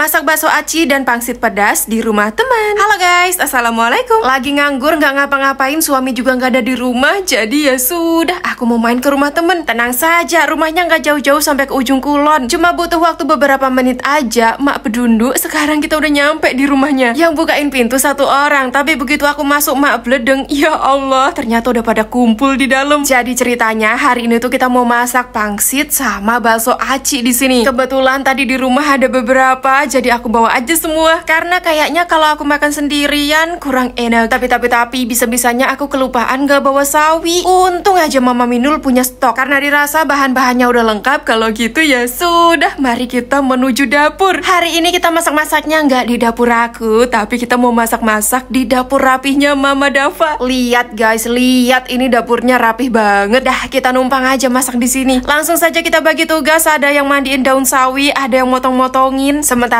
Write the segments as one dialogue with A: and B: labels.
A: masak bakso aci dan pangsit pedas di rumah teman. Halo guys, assalamualaikum. Lagi nganggur nggak ngapa-ngapain, suami juga nggak ada di rumah, jadi ya sudah aku mau main ke rumah temen. Tenang saja, rumahnya nggak jauh-jauh sampai ke ujung kulon. Cuma butuh waktu beberapa menit aja. Mak pedunduk, sekarang kita udah nyampe di rumahnya. Yang bukain pintu satu orang, tapi begitu aku masuk mak bledeng, ya Allah, ternyata udah pada kumpul di dalam. Jadi ceritanya hari ini tuh kita mau masak pangsit sama bakso aci di sini. Kebetulan tadi di rumah ada beberapa jadi aku bawa aja semua. Karena kayaknya kalau aku makan sendirian kurang enak. Tapi tapi tapi bisa-bisanya aku kelupaan gak bawa sawi. Untung aja Mama Minul punya stok. Karena dirasa bahan-bahannya udah lengkap. Kalau gitu ya sudah, mari kita menuju dapur. Hari ini kita masak-masaknya nggak di dapur aku, tapi kita mau masak-masak di dapur rapihnya Mama Dava. Lihat guys, lihat ini dapurnya rapih banget. Dah kita numpang aja masak di sini. Langsung saja kita bagi tugas. Ada yang mandiin daun sawi, ada yang motong-motongin. Sementara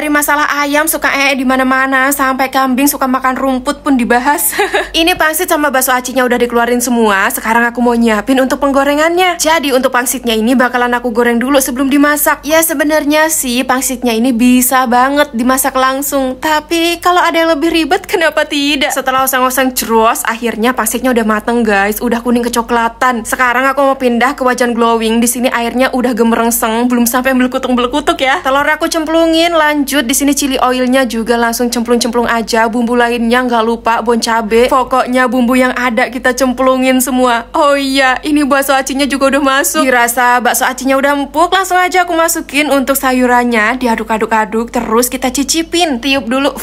A: Dari masalah ayam suka ee di mana-mana sampai kambing suka makan rumput pun dibahas. Ini pangsit sama bakso acinya udah dikeluarin semua. Sekarang aku mau nyiapin untuk penggorengannya. Jadi untuk pangsitnya ini bakalan aku goreng dulu sebelum dimasak. Ya sebenarnya sih pangsitnya ini bisa banget dimasak langsung. Tapi kalau ada yang lebih ribet kenapa tidak? Setelah oseng-oseng cross, akhirnya pangsitnya udah mateng guys, udah kuning kecoklatan. Sekarang aku mau pindah ke wajan glowing. Di sini airnya udah gemerengseng, belum sampai melukutung belukutuk ya. Telur aku cemplungin lanjut Lanjut di sini chili oilnya juga langsung cemplung-cemplung aja, bumbu lainnya nggak lupa bon cabe. Pokoknya bumbu yang ada kita cemplungin semua. Oh iya, ini bakso acinya juga udah masuk. Dirasa bakso acinya udah empuk, langsung aja aku masukin untuk sayurannya, diaduk-aduk-aduk terus kita cicipin. Tiup dulu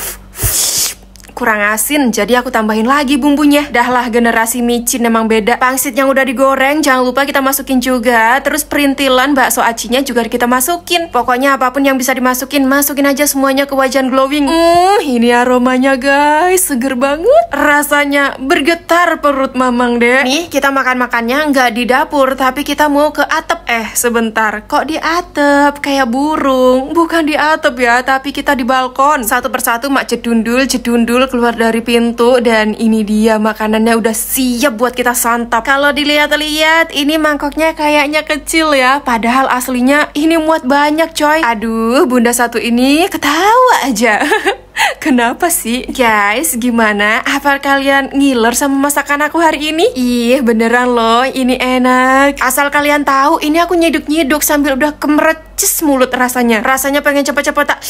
A: kurang asin, jadi aku tambahin lagi bumbunya. Dahlah generasi micin emang beda. Pangsit yang udah digoreng jangan lupa kita masukin juga. Terus perintilan bakso acinya juga kita masukin. Pokoknya apapun yang bisa dimasukin, masukin aja semuanya ke wajan glowing. Uh, ini aromanya guys, seger banget. Rasanya bergetar perut mamang deh. Nih, kita makan-makannya nggak di dapur, tapi kita mau ke atap. Eh, sebentar. Kok di atap? Kayak burung. Bukan di atap ya, tapi kita di balkon. Satu persatu mak jedundul, jedundul keluar dari pintu dan ini dia makanannya udah siap buat kita santap. Kalau dilihat-lihat ini mangkoknya kayaknya kecil ya, padahal aslinya ini muat banyak coy. Aduh, bunda satu ini ketawa aja. Kenapa sih? Guys, gimana? Apa kalian ngiler sama masakan aku hari ini? Ih, beneran loh, ini enak. Asal kalian tahu, ini aku nyeduk-nyeduk sambil udah kemereces mulut rasanya. Rasanya pengen cepet-cepet tak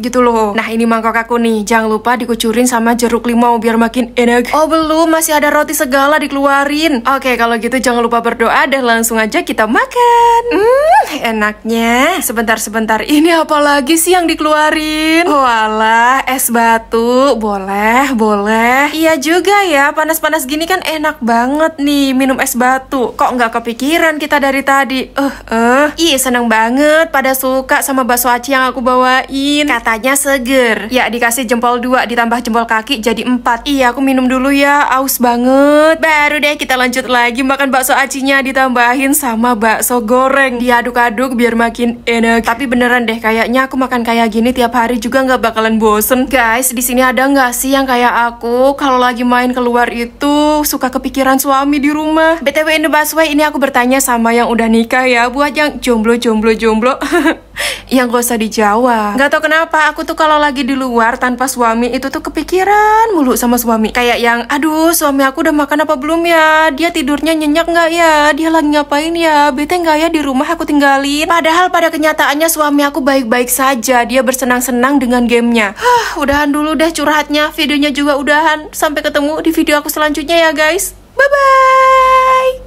A: gitu loh. Nah ini mangkok aku nih, jangan lupa dikucurin sama jeruk limau biar makin enak. Oh belum, masih ada roti segala dikeluarin. Oke kalau gitu jangan lupa berdoa dan langsung aja kita makan. Hmm, enaknya. Sebentar-sebentar, ini apa lagi sih yang dikeluarin? Walah, oh, es batu, boleh, boleh. Iya juga ya, panas-panas gini kan enak banget nih minum es batu. Kok nggak kepikiran kita dari tadi? Eh, uh, eh. Uh. Ih, seneng banget pada suka sama bakso aci yang aku bawain. Kata katanya seger. Ya, dikasih jempol dua ditambah jempol kaki jadi empat. Iya, aku minum dulu ya, aus banget. Baru deh kita lanjut lagi makan bakso acinya ditambahin sama bakso goreng. Diaduk-aduk biar makin enak. Tapi beneran deh, kayaknya aku makan kayak gini tiap hari juga nggak bakalan bosen. Guys, di sini ada nggak sih yang kayak aku kalau lagi main keluar itu suka kepikiran suami di rumah? BTW in the ini aku bertanya sama yang udah nikah ya, buat yang jomblo-jomblo-jomblo. yang gak usah dijawab. Gak tau kenapa, aku tuh kalau lagi di luar tanpa suami itu tuh kepikiran mulu sama suami. Kayak yang, aduh suami aku udah makan apa belum ya? Dia tidurnya nyenyak gak ya? Dia lagi ngapain ya? Bete gak ya di rumah aku tinggalin? Padahal pada kenyataannya suami aku baik-baik saja. Dia bersenang-senang dengan gamenya. Hah, udahan dulu deh curhatnya. Videonya juga udahan. Sampai ketemu di video aku selanjutnya ya guys. Bye-bye!